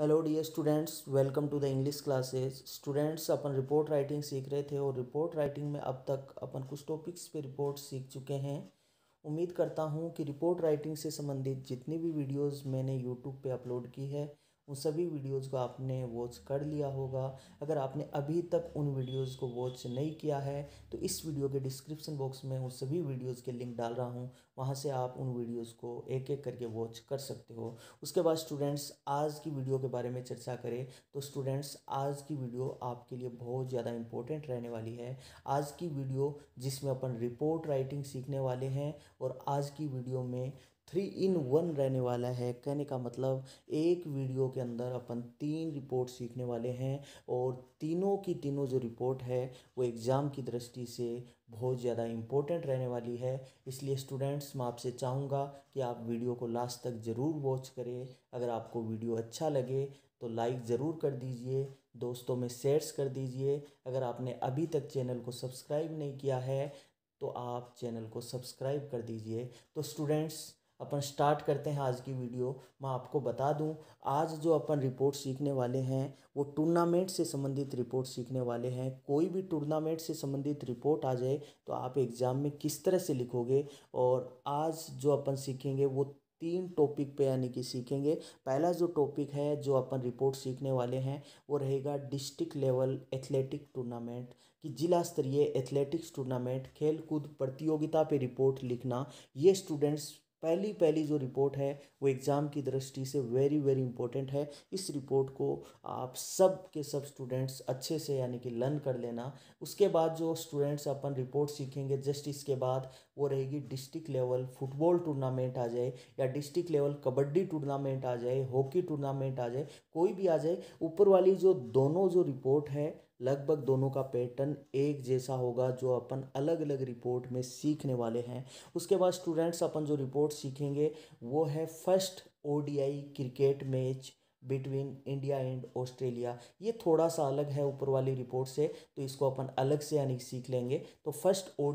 hello dear students welcome to the English classes students अपन report writing सीख रहे थे और रिपोर्ट राइटिंग में अब तक अपन कुछ टॉपिक्स पे रिपोर्ट सीख चुके हैं उम्मीद करता हूँ कि रिपोर्ट राइटिंग से संबंधित जितनी भी वीडियोस मैंने यूट्यूब पे अपलोड की है उन सभी वीडियोज़ को आपने वॉच कर लिया होगा अगर आपने अभी तक उन वीडियोज़ को वॉच नहीं किया है तो इस वीडियो के डिस्क्रिप्शन बॉक्स में उन सभी वीडियोज़ के लिंक डाल रहा हूँ वहाँ से आप उन वीडियोज़ को एक एक करके वॉच कर सकते हो उसके बाद स्टूडेंट्स आज की वीडियो के बारे में चर्चा करें तो स्टूडेंट्स आज की वीडियो आपके लिए बहुत ज़्यादा इंपॉर्टेंट रहने वाली है आज की वीडियो जिसमें अपन रिपोर्ट राइटिंग सीखने वाले हैं और आज की वीडियो में थ्री इन वन रहने वाला है कहने का मतलब एक वीडियो के अंदर अपन तीन रिपोर्ट सीखने वाले हैं और तीनों की तीनों जो रिपोर्ट है वो एग्ज़ाम की दृष्टि से बहुत ज़्यादा इम्पोर्टेंट रहने वाली है इसलिए स्टूडेंट्स मैं आपसे चाहूँगा कि आप वीडियो को लास्ट तक ज़रूर वॉच करें अगर आपको वीडियो अच्छा लगे तो लाइक ज़रूर कर दीजिए दोस्तों में शेयर्स कर दीजिए अगर आपने अभी तक चैनल को सब्सक्राइब नहीं किया है तो आप चैनल को सब्सक्राइब कर दीजिए तो स्टूडेंट्स अपन स्टार्ट करते हैं आज की वीडियो मैं आपको बता दूं आज जो अपन रिपोर्ट सीखने वाले हैं वो टूर्नामेंट से संबंधित रिपोर्ट सीखने वाले हैं कोई भी टूर्नामेंट से संबंधित रिपोर्ट आ जाए तो आप एग्ज़ाम में किस तरह से लिखोगे और आज जो अपन सीखेंगे वो तीन टॉपिक पे यानी कि सीखेंगे पहला जो टॉपिक है जो अपन रिपोर्ट सीखने वाले हैं वो रहेगा डिस्ट्रिक्ट लेवल एथलेटिक टूर्नामेंट कि जिला स्तरीय एथलेटिक्स टूर्नामेंट खेल कूद प्रतियोगिता पे रिपोर्ट लिखना ये स्टूडेंट्स पहली पहली जो रिपोर्ट है वो एग्ज़ाम की दृष्टि से वेरी वेरी इंपॉर्टेंट है इस रिपोर्ट को आप सब के सब स्टूडेंट्स अच्छे से यानी कि लर्न कर लेना उसके बाद जो स्टूडेंट्स अपन रिपोर्ट सीखेंगे जस्ट इसके बाद वो रहेगी डिस्ट्रिक्ट लेवल फुटबॉल टूर्नामेंट आ जाए या डिस्ट्रिक्ट लेवल कबड्डी टूर्नामेंट आ जाए हॉकी टूर्नामेंट आ जाए कोई भी आ जाए ऊपर वाली जो दोनों जो रिपोर्ट है लगभग दोनों का पैटर्न एक जैसा होगा जो अपन अलग अलग रिपोर्ट में सीखने वाले हैं उसके बाद स्टूडेंट्स अपन जो रिपोर्ट सीखेंगे वो है फर्स्ट ओ cricket match between India and Australia ये थोड़ा सा अलग है ऊपर वाली रिपोर्ट से तो इसको अपन अलग से यानी सीख लेंगे तो फर्स्ट ओ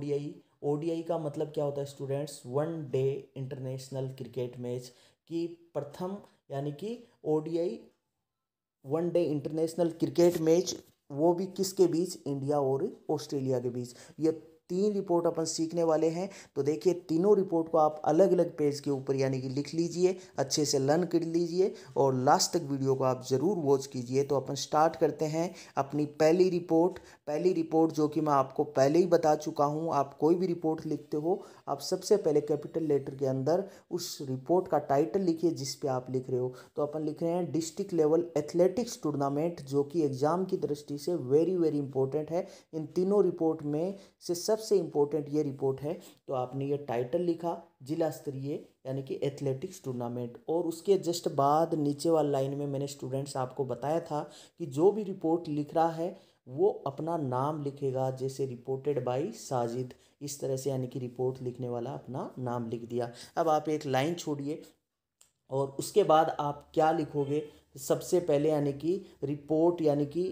ओडीआई का मतलब क्या होता है students one day international cricket match की प्रथम यानी कि ODI one day international cricket match वो भी किसके बीच इंडिया और ऑस्ट्रेलिया के बीच ये तीन रिपोर्ट अपन सीखने वाले हैं तो देखिए तीनों रिपोर्ट को आप अलग अलग पेज के ऊपर यानी कि लिख लीजिए अच्छे से लर्न कर लीजिए और लास्ट तक वीडियो को आप ज़रूर वॉच कीजिए तो अपन स्टार्ट करते हैं अपनी पहली रिपोर्ट पहली रिपोर्ट जो कि मैं आपको पहले ही बता चुका हूँ आप कोई भी रिपोर्ट लिखते हो आप सबसे पहले कैपिटल लेटर के अंदर उस रिपोर्ट का टाइटल लिखिए जिस पर आप लिख रहे हो तो अपन लिख रहे हैं डिस्ट्रिक्ट लेवल एथलेटिक्स टूर्नामेंट जो कि एग्ज़ाम की दृष्टि से वेरी वेरी इंपॉर्टेंट है इन तीनों रिपोर्ट में से सबसे इम्पोर्टेंट ये रिपोर्ट है तो आपने ये टाइटल लिखा जिला स्तरीय यानी कि एथलेटिक्स टूर्नामेंट और उसके जस्ट बाद नीचे वाली लाइन में मैंने स्टूडेंट्स आपको बताया था कि जो भी रिपोर्ट लिख रहा है वो अपना नाम लिखेगा जैसे रिपोर्टेड बाय साजिद इस तरह से यानी कि रिपोर्ट लिखने वाला अपना नाम लिख दिया अब आप एक लाइन छोड़िए और उसके बाद आप क्या लिखोगे सबसे पहले यानी कि रिपोर्ट यानी कि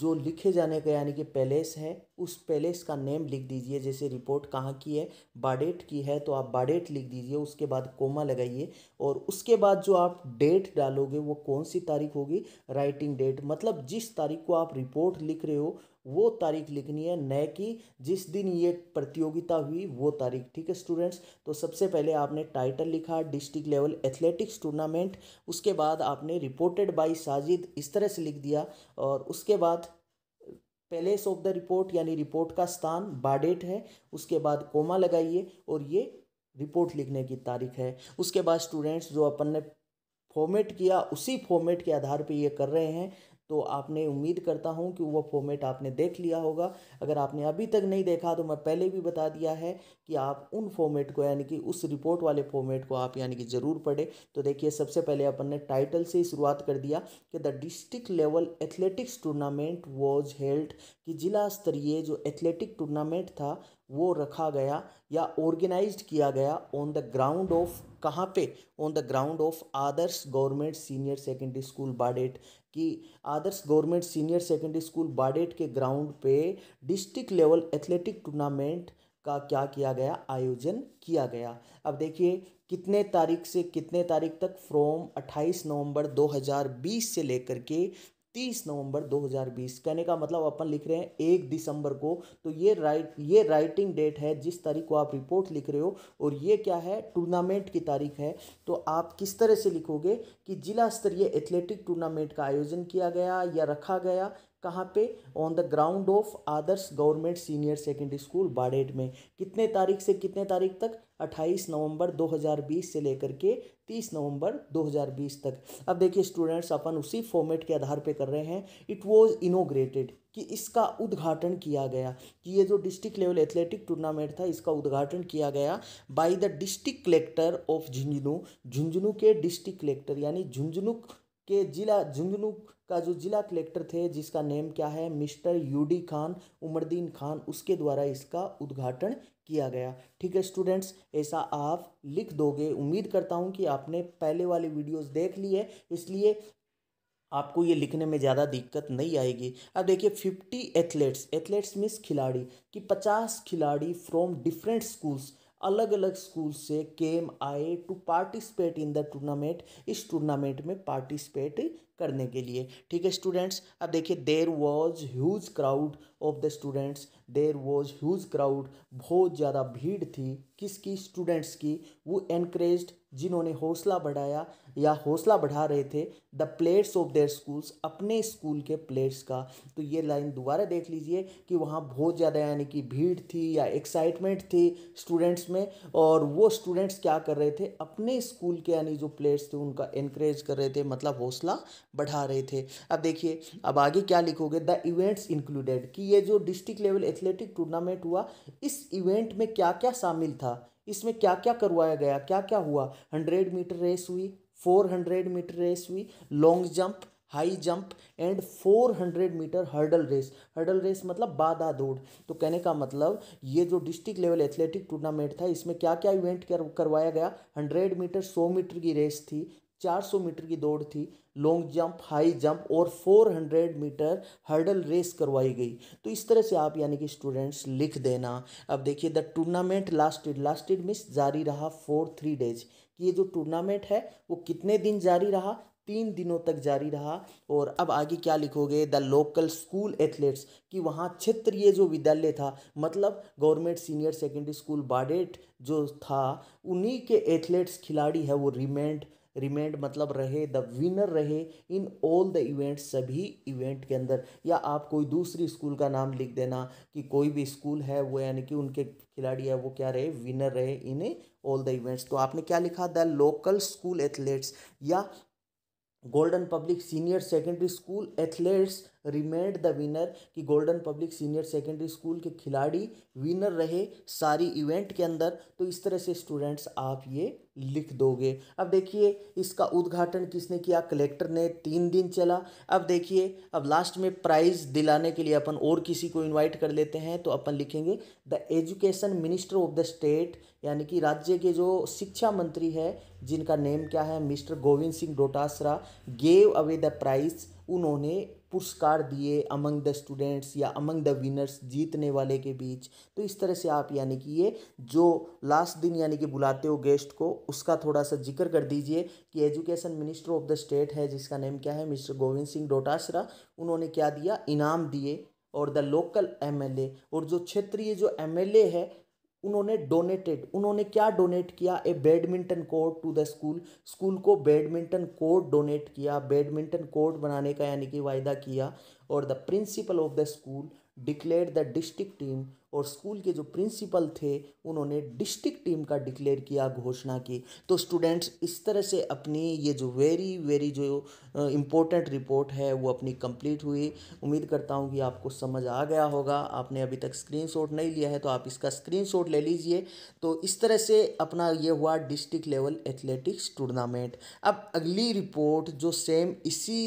जो लिखे जाने का यानी कि पैलेस है उस पैलेस का नेम लिख दीजिए जैसे रिपोर्ट कहाँ की है बाडेट की है तो आप बाडेट लिख दीजिए उसके बाद कोमा लगाइए और उसके बाद जो आप डेट डालोगे वो कौन सी तारीख होगी राइटिंग डेट मतलब जिस तारीख को आप रिपोर्ट लिख रहे हो वो तारीख लिखनी है नए की जिस दिन ये प्रतियोगिता हुई वो तारीख ठीक है स्टूडेंट्स तो सबसे पहले आपने टाइटल लिखा डिस्ट्रिक्ट लेवल एथलेटिक्स टूर्नामेंट उसके बाद आपने रिपोर्टेड बाई साजिद इस तरह से लिख दिया और उसके बाद प्लेस ऑफ द रिपोर्ट यानी रिपोर्ट का स्थान बाडेट है उसके बाद कोमा लगाइए और ये रिपोर्ट लिखने की तारीख है उसके बाद स्टूडेंट्स जो अपन ने फॉर्मेट किया उसी फॉर्मेट के आधार पे ये कर रहे हैं तो आपने उम्मीद करता हूँ कि वह फॉर्मेट आपने देख लिया होगा अगर आपने अभी तक नहीं देखा तो मैं पहले भी बता दिया है कि आप उन फॉर्मेट को यानी कि उस रिपोर्ट वाले फॉर्मेट को आप यानी कि ज़रूर पढ़े तो देखिए सबसे पहले अपन ने टाइटल से ही शुरुआत कर दिया कि the district level athletics tournament was held कि जिला स्तरीय जो एथलेटिक टूर्नामेंट था वो रखा गया या ऑर्गेनाइज किया गया ऑन द ग्राउंड ऑफ कहाँ पे on the ground of Adarsh government senior secondary school Badet कि Adarsh government senior secondary school Badet के ग्राउंड पे डिस्ट्रिक्ट लेवल एथलेटिक टूर्नामेंट का क्या किया गया आयोजन किया गया अब देखिए कितने तारीख से कितने तारीख तक फ्रॉम 28 नवंबर 2020 से लेकर के तीस नवंबर 2020 कहने का मतलब अपन लिख रहे हैं एक दिसंबर को तो ये राइट ये राइटिंग डेट है जिस तारीख को आप रिपोर्ट लिख रहे हो और ये क्या है टूर्नामेंट की तारीख है तो आप किस तरह से लिखोगे कि जिला स्तरीय एथलेटिक टूर्नामेंट का आयोजन किया गया या रखा गया कहाँ पे on the ground of Adarsh government senior secondary school Badet में कितने तारीख से कितने तारीख तक 28 नवंबर 2020 से लेकर के तीस नवंबर 2020 तक अब देखिए स्टूडेंट्स अपन उसी फॉर्मेट के आधार पे कर रहे हैं इट वाज इनोग्रेटेड कि इसका उद्घाटन किया गया कि ये जो डिस्ट्रिक्ट लेवल एथलेटिक टूर्नामेंट था इसका उद्घाटन किया गया by the district collector of Jhunjhunu Jhunjhunu के डिस्ट्रिक्ट कलेक्टर यानी झुंझुनू के जिला झुंझुनू का जो ज़िला कलेक्टर थे जिसका नेम क्या है मिस्टर यूडी खान उमरदीन खान उसके द्वारा इसका उद्घाटन किया गया ठीक है स्टूडेंट्स ऐसा आप लिख दोगे उम्मीद करता हूँ कि आपने पहले वाली वीडियोस देख ली है इसलिए आपको ये लिखने में ज़्यादा दिक्कत नहीं आएगी अब देखिए फिफ्टी एथलेट्स एथलेट्स मीन्स खिलाड़ी कि पचास खिलाड़ी फ्रॉम डिफरेंट स्कूल्स अलग अलग स्कूल से केम आए to participate in the tournament इस टूर्नामेंट में पार्टिसिपेट करने के लिए ठीक है स्टूडेंट्स अब देखिए there was huge crowd of the students there was huge crowd बहुत ज़्यादा भीड़ थी किसकी स्टूडेंट्स की वो एनकरेज जिन्होंने हौसला बढ़ाया या हौसला बढ़ा रहे थे the players of their schools अपने स्कूल के प्लेयर्स का तो ये लाइन दोबारा देख लीजिए कि वहाँ बहुत ज़्यादा यानी कि भीड़ थी या एक्साइटमेंट थी स्टूडेंट्स में और वो स्टूडेंट्स क्या कर रहे थे अपने स्कूल के यानी जो प्लेयर्स थे उनका इनक्रेज कर रहे थे मतलब हौसला बढ़ा रहे थे अब देखिए अब आगे क्या लिखोगे द इवेंट्स इंक्लूडेड कि ये जो डिस्ट्रिक्ट लेवल एथलेटिक टूर्नामेंट हुआ इस इवेंट में क्या क्या शामिल था इसमें क्या क्या करवाया गया क्या क्या हुआ हंड्रेड मीटर रेस हुई 400 मीटर रेस हुई long jump high jump and 400 metre hurdle race hurdle race मतलब बाधा दौड़ तो कहने का मतलब ये जो डिस्ट्रिक्ट लेवल एथलेटिक टूर्नामेंट था इसमें क्या क्या इवेंट कर, करवाया गया 100 मीटर 100 मीटर की रेस थी 400 मीटर की दौड़ थी लॉन्ग जंप हाई जंप और 400 मीटर हर्डल रेस करवाई गई तो इस तरह से आप यानी कि स्टूडेंट्स लिख देना अब देखिए द टूर्नामेंट लास्टेड लास्टेड मिस जारी रहा फोर थ्री डेज कि ये जो टूर्नामेंट है वो कितने दिन जारी रहा तीन दिनों तक जारी रहा और अब आगे क्या लिखोगे द लोकल स्कूल एथलेट्स कि वहाँ क्षेत्रीय जो विद्यालय था मतलब government senior secondary school Badet जो था उन्हीं के एथलेट्स खिलाड़ी है वो रिमेंड रिमेंड मतलब रहे द विनर रहे इन ऑल द इवेंट्स सभी इवेंट के अंदर या आप कोई दूसरी स्कूल का नाम लिख देना कि कोई भी स्कूल है वो यानी कि उनके खिलाड़ी है वो क्या रहे विनर रहे इन ऑल द इवेंट्स तो आपने क्या लिखा द लोकल स्कूल एथलेट्स या golden public senior secondary school athletes remained the winner कि golden public senior secondary school के खिलाड़ी विनर रहे सारी इवेंट के अंदर तो इस तरह से स्टूडेंट्स आप ये लिख दोगे अब देखिए इसका उद्घाटन किसने किया कलेक्टर ने तीन दिन चला अब देखिए अब लास्ट में प्राइज़ दिलाने के लिए अपन और किसी को इनवाइट कर लेते हैं तो अपन लिखेंगे the education minister of the state यानी कि राज्य के जो शिक्षा मंत्री है जिनका नेम क्या है mister Govind Singh Dotasra gave away the prize उन्होंने पुरस्कार दिए अमंग द स्टूडेंट्स या अमंग द विनर्स जीतने वाले के बीच तो इस तरह से आप यानी कि ये जो लास्ट दिन यानी कि बुलाते हो गेस्ट को उसका थोड़ा सा जिक्र कर दीजिए कि education minister of the state है जिसका नेम क्या है मिस्टर गोविंद सिंह डोटासरा उन्होंने क्या दिया इनाम दिए और द लोकल एमएलए और जो क्षेत्रीय जो एमएलए है उन्होंने डोनेटेड उन्होंने क्या डोनेट किया a badminton court to the school school को बैडमिंटन कोर्ट डोनेट किया बैडमिंटन कोर्ट बनाने का यानी कि वायदा किया और the principal of the school declare the district team और स्कूल के जो प्रिंसिपल थे उन्होंने डिस्ट्रिक्ट टीम का डिक्लेयर किया घोषणा की तो स्टूडेंट्स इस तरह से अपनी ये जो वेरी वेरी जो इम्पोर्टेंट रिपोर्ट है वो अपनी कंप्लीट हुई उम्मीद करता हूँ कि आपको समझ आ गया होगा आपने अभी तक स्क्रीन नहीं लिया है तो आप इसका स्क्रीन ले लीजिए तो इस तरह से अपना ये हुआ डिस्ट्रिक्ट लेवल एथलेटिक्स टूर्नामेंट अब अगली रिपोर्ट जो सेम इसी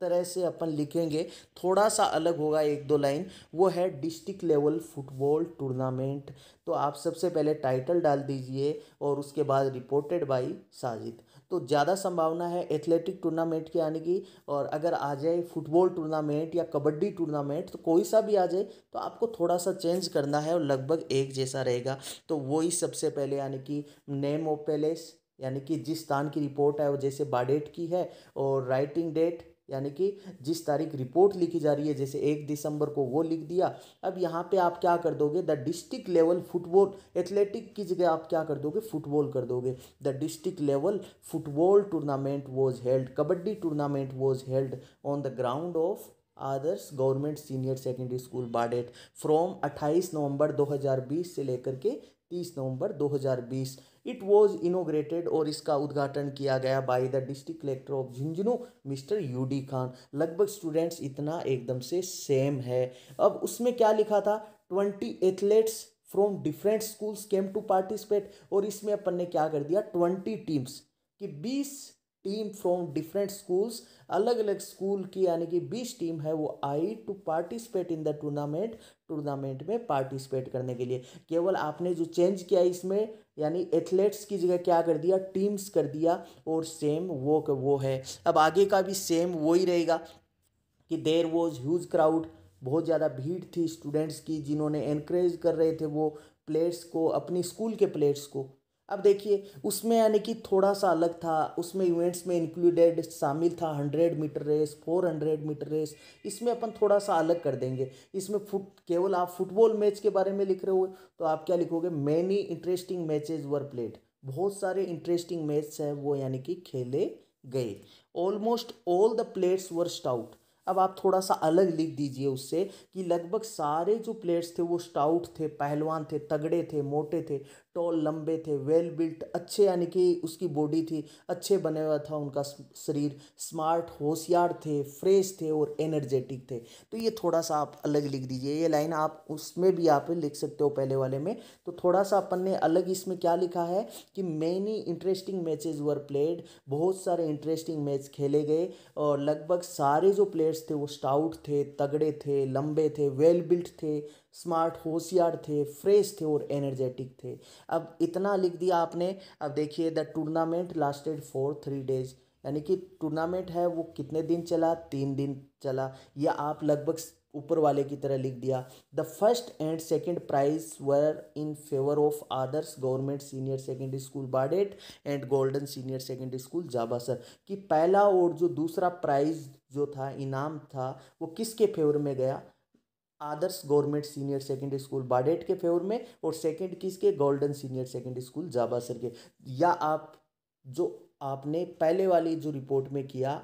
तरह से अपन लिखेंगे थोड़ा सा अलग होगा एक दो लाइन वो है डिस्ट्रिक्ट लेवल फुटबॉल टूर्नामेंट तो आप सबसे पहले टाइटल डाल दीजिए और उसके बाद रिपोर्टेड बाई साजिद तो ज़्यादा संभावना है एथलेटिक टूर्नामेंट के आने की और अगर आ जाए फुटबॉल टूर्नामेंट या कबड्डी टूर्नामेंट तो कोई सा भी आ जाए तो आपको थोड़ा सा चेंज करना है और लगभग एक जैसा रहेगा तो वही सबसे पहले यानी कि नेम ऑफ पैलेस यानी कि जिस स्थान की रिपोर्ट है वो जैसे बाडेट की है और राइटिंग डेट यानी कि जिस तारीख रिपोर्ट लिखी जा रही है जैसे एक दिसंबर को वो लिख दिया अब यहाँ पे आप क्या कर दोगे the district level football athletic की जगह आप क्या कर दोगे फुटबॉल कर दोगे the district level football tournament was held kabaddi tournament was held on the ground of Adarsh government senior secondary school Badet from अट्ठाईस नवंबर 2020 से लेकर के 30 नवंबर 2020 इट वॉज इनोग्रेटेड और इसका उद्घाटन किया गया by the district collector of Jhunjhunu mister U D Khan लगभग स्टूडेंट्स इतना एकदम से सेम है अब उसमें क्या लिखा था twenty athletes from different schools came to participate और इसमें अपन ने क्या कर दिया ट्वेंटी टीम्स कि बीस टीम फ्रॉम डिफरेंट स्कूल्स अलग अलग स्कूल की यानी कि बीस टीम है वो आई to participate in the tournament tournament में पार्टिसिपेट करने के लिए केवल आपने जो चेंज किया इसमें यानी एथलेट्स की जगह क्या कर दिया टीम्स कर दिया और सेम वो वो है अब आगे का भी सेम वो ही रहेगा कि देर वॉज ह्यूज क्राउड बहुत ज़्यादा भीड़ थी स्टूडेंट्स की जिन्होंने एनकरेज कर रहे थे वो प्लेयर्स को अपनी स्कूल के प्लेयर्स को अब देखिए उसमें यानी कि थोड़ा सा अलग था उसमें इवेंट्स में इंक्लूडेड शामिल था hundred metre race four hundred metre race इसमें अपन थोड़ा सा अलग कर देंगे इसमें फुट केवल आप फुटबॉल मैच के बारे में लिख रहे हो तो आप क्या लिखोगे many interesting matches were played बहुत सारे इंटरेस्टिंग मैच हैं वो यानी कि खेले गए almost all the players were stout अब आप थोड़ा सा अलग लिख दीजिए उससे कि लगभग सारे जो प्लेयर्स थे वो स्टाउट थे पहलवान थे तगड़े थे मोटे थे टॉल लंबे थे वेल बिल्ट अच्छे यानी कि उसकी बॉडी थी अच्छे बने हुआ था उनका शरीर स्मार्ट होशियार थे फ्रेश थे और एनर्जेटिक थे तो ये थोड़ा सा आप अलग लिख दीजिए ये लाइन आप उसमें भी आप लिख सकते हो पहले वाले में तो थोड़ा सा अपन ने अलग इसमें क्या लिखा है कि many interesting matches were played बहुत सारे इंटरेस्टिंग मैच खेले गए और लगभग सारे जो प्लेयर्स प्लेयर्स थे वो स्टाउट थे तगड़े थे लंबे थे वेल बिल्ट थे स्मार्ट होशियार थे फ्रेश थे और एनर्जेटिक थे अब इतना लिख दिया आपने अब देखिए the tournament lasted for three days यानी कि टूर्नामेंट है वो कितने दिन चला तीन दिन चला या आप लगभग ऊपर वाले की तरह लिख दिया the first and second prize were in favour of Adarsh government senior secondary school Badet and golden senior secondary school Jabasar कि पहला और जो दूसरा प्राइज जो था इनाम था वो किसके फेवर में गया Adarsh government senior secondary school Badet के फेवर में और सेकेंड किसके golden senior secondary school Jabasar के या आप जो आपने पहले वाली जो रिपोर्ट में किया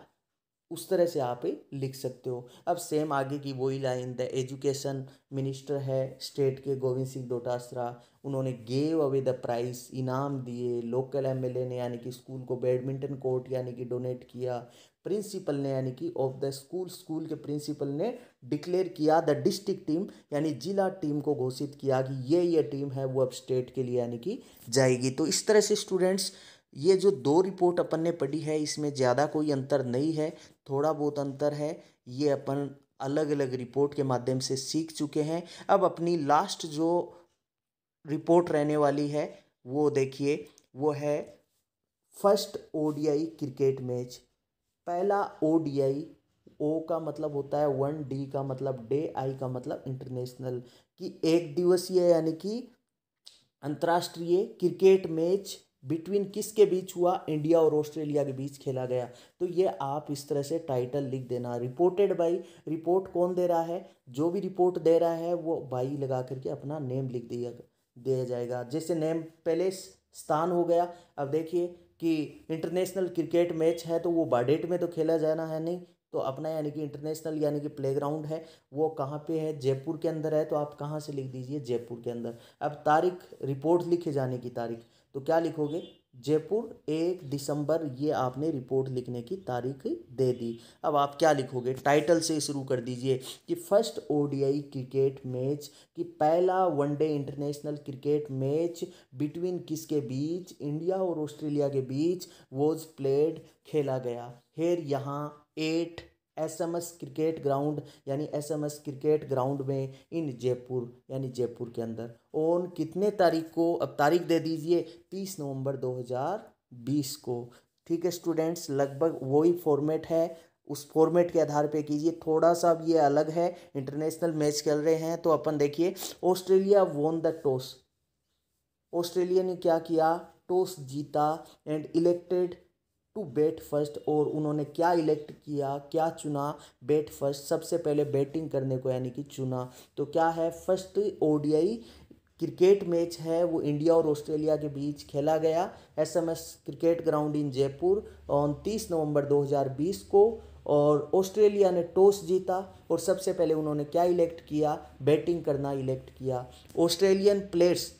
उस तरह से आप लिख सकते हो अब सेम आगे की वही लाइन द एजुकेशन मिनिस्टर है स्टेट के गोविंद सिंह डोटासरा उन्होंने गेव अवे द प्राइस इनाम दिए लोकल एमएलए ने यानी कि स्कूल को बैडमिंटन कोर्ट यानी कि डोनेट किया प्रिंसिपल ने यानी कि ऑफ द स्कूल स्कूल के प्रिंसिपल ने डिक्लेयर किया द डिस्ट्रिक्ट टीम यानी जिला टीम को घोषित किया कि ये ये टीम है वो अब स्टेट के लिए यानी कि जाएगी तो इस तरह से स्टूडेंट्स ये जो दो रिपोर्ट अपन ने पढ़ी है इसमें ज़्यादा कोई अंतर नहीं है थोड़ा बहुत अंतर है ये अपन अलग अलग रिपोर्ट के माध्यम से सीख चुके हैं अब अपनी लास्ट जो रिपोर्ट रहने वाली है वो देखिए वो है फर्स्ट ओडीआई क्रिकेट मैच पहला ओडीआई ओ का मतलब होता है वन डी का मतलब डे आई का मतलब इंटरनेशनल कि एक दिवसीय यानी कि अंतर्राष्ट्रीय क्रिकेट मैच बिटवीन किसके बीच हुआ इंडिया और ऑस्ट्रेलिया के बीच खेला गया तो ये आप इस तरह से टाइटल लिख देना रिपोर्टेड बाई रिपोर्ट कौन दे रहा है जो भी रिपोर्ट दे रहा है वो बाई लगा करके अपना नेम लिख दिया दिया जाएगा जैसे नेम पहले स्थान हो गया अब देखिए कि इंटरनेशनल क्रिकेट मैच है तो वो बाडेट में तो खेला जाना है नहीं तो अपना यानी कि इंटरनेशनल यानी कि प्लेग्राउंड है वो कहाँ पे है जयपुर के अंदर है तो आप कहाँ से लिख दीजिए जयपुर के अंदर अब तारीख रिपोर्ट लिखे जाने की तारीख तो क्या लिखोगे जयपुर एक दिसंबर ये आपने रिपोर्ट लिखने की तारीख दे दी अब आप क्या लिखोगे टाइटल से शुरू कर दीजिए कि फर्स्ट ओडीआई क्रिकेट मैच कि पहला one day international cricket match between किसके बीच इंडिया और ऑस्ट्रेलिया के बीच वॉज प्लेड खेला गया हेर यहाँ एट एसएमएस क्रिकेट ग्राउंड यानी एसएमएस क्रिकेट ग्राउंड में इन जयपुर यानी जयपुर के अंदर ऑन कितने तारीख को अब तारीख दे दीजिए तीस नवंबर 2020 को ठीक है स्टूडेंट्स लगभग वही फॉर्मेट है उस फॉर्मेट के आधार पे कीजिए थोड़ा सा ये अलग है इंटरनेशनल मैच खेल रहे हैं तो अपन देखिए Australia won the toss Australia ने क्या किया टॉस जीता and elected to bat first और उन्होंने क्या इलेक्ट किया क्या चुना बैट फर्स्ट सबसे पहले बैटिंग करने को यानी कि चुना तो क्या है फर्स्ट ओडीआई क्रिकेट मैच है वो इंडिया और ऑस्ट्रेलिया के बीच खेला गया SMS cricket ground in Jaipur on 30 नवंबर 2020 को और ऑस्ट्रेलिया ने टॉस जीता और सबसे पहले उन्होंने क्या इलेक्ट किया बैटिंग करना इलेक्ट किया Australian players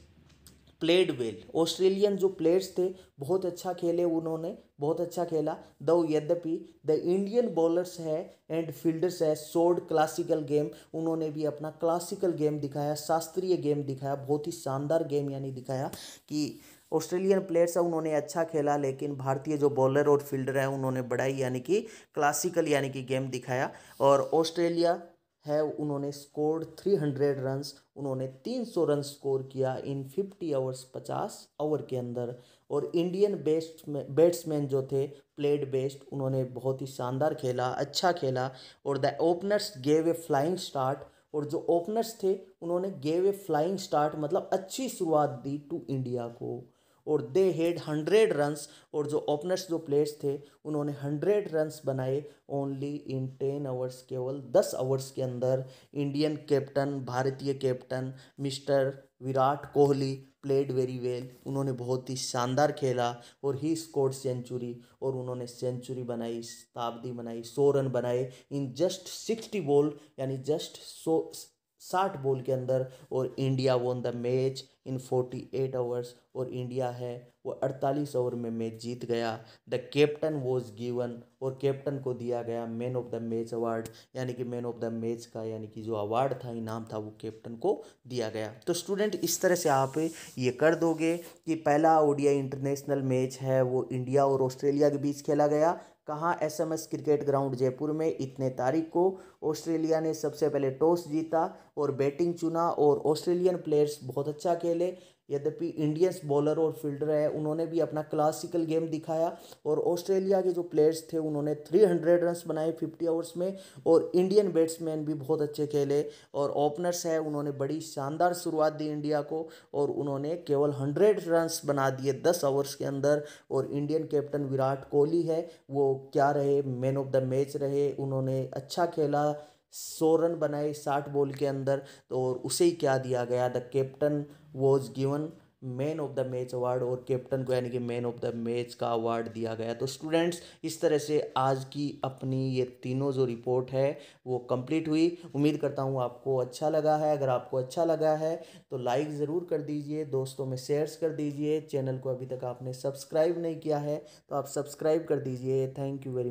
played well Australian जो प्लेयर्स थे बहुत अच्छा खेले उन्होंने बहुत अच्छा खेला द यद्यपि द इंडियन बॉलर्स है एंड फील्डर्स है सोड क्लासिकल गेम उन्होंने भी अपना क्लासिकल गेम दिखाया शास्त्रीय गेम दिखाया बहुत ही शानदार गेम यानी दिखाया कि ऑस्ट्रेलियन प्लेयर्स है उन्होंने अच्छा खेला लेकिन भारतीय जो बॉलर और फील्डर है उन्होंने बड़ा ही यानी कि क्लासिकल यानी कि गेम दिखाया और ऑस्ट्रेलिया है उन्होंने स्कोर्ड 300 रन्स उन्होंने 300 रन स्कोर किया इन 50 आवर्स 50 ओवर के अंदर और इंडियन बेस्ट में बैट्समैन जो थे प्लेड बेस्ट उन्होंने बहुत ही शानदार खेला अच्छा खेला और the openers gave a flying start और जो ओपनर्स थे उन्होंने गेव ए फ्लाइंग स्टार्ट मतलब अच्छी शुरुआत दी टू इंडिया को और दे हेड हंड्रेड रन्स और जो ओपनर्स जो प्लेयर्स थे उन्होंने हंड्रेड रन्स बनाए ओनली इन टेन आवर्स केवल दस आवर्स के अंदर इंडियन कैप्टन भारतीय captain mister Virat Kohli played very well उन्होंने बहुत ही शानदार खेला और ही स्कोर्ड सेंचुरी और उन्होंने सेंचुरी बनाई शताब्दी बनाई सौ रन बनाए इन जस्ट सिक्सटी बॉल यानी जस्ट सौ साठ बॉल के अंदर और India won the match in 48 overs और इंडिया है वो 48 ओवर में मैच जीत गया द कैप्टन वॉज गिवन और कैप्टन को दिया गया man of the match award यानी कि मैन ऑफ द मैच का यानी कि जो अवार्ड था इनाम था वो कैप्टन को दिया गया तो स्टूडेंट इस तरह से आप ये कर दोगे कि पहला ओडिया इंटरनेशनल मैच है वो इंडिया और ऑस्ट्रेलिया के बीच खेला गया कहाँ एसएमएस क्रिकेट ग्राउंड जयपुर में इतने तारीख को ऑस्ट्रेलिया ने सबसे पहले टॉस जीता और बैटिंग चुना और ऑस्ट्रेलियन प्लेयर्स बहुत अच्छा खेले यद्यपि इंडियंस बॉलर और फील्डर है उन्होंने भी अपना क्लासिकल गेम दिखाया और ऑस्ट्रेलिया के जो प्लेयर्स थे उन्होंने थ्री हंड्रेड रन बनाए फिफ्टी ओवर्स में और इंडियन बैट्समैन भी बहुत अच्छे खेले और ओपनर्स है उन्होंने बड़ी शानदार शुरुआत दी इंडिया को और उन्होंने केवल हंड्रेड रन बना दिए दस ओवर्स के अंदर और इंडियन कैप्टन विराट कोहली है वो क्या रहे मैन ऑफ द मैच रहे उन्होंने अच्छा खेला सौ रन बनाए साठ बॉल के अंदर तो और उसे ही क्या दिया गया the captain was given man of the match award और कैप्टन को यानी कि मैन ऑफ द मैच का अवार्ड दिया गया तो स्टूडेंट्स इस तरह से आज की अपनी ये तीनों जो रिपोर्ट है वो कंप्लीट हुई उम्मीद करता हूँ आपको अच्छा लगा है अगर आपको अच्छा लगा है तो लाइक ज़रूर कर दीजिए दोस्तों में शेयर्स कर दीजिए चैनल को अभी तक आपने सब्सक्राइब नहीं किया है तो आप सब्सक्राइब कर दीजिए थैंक यू वेरी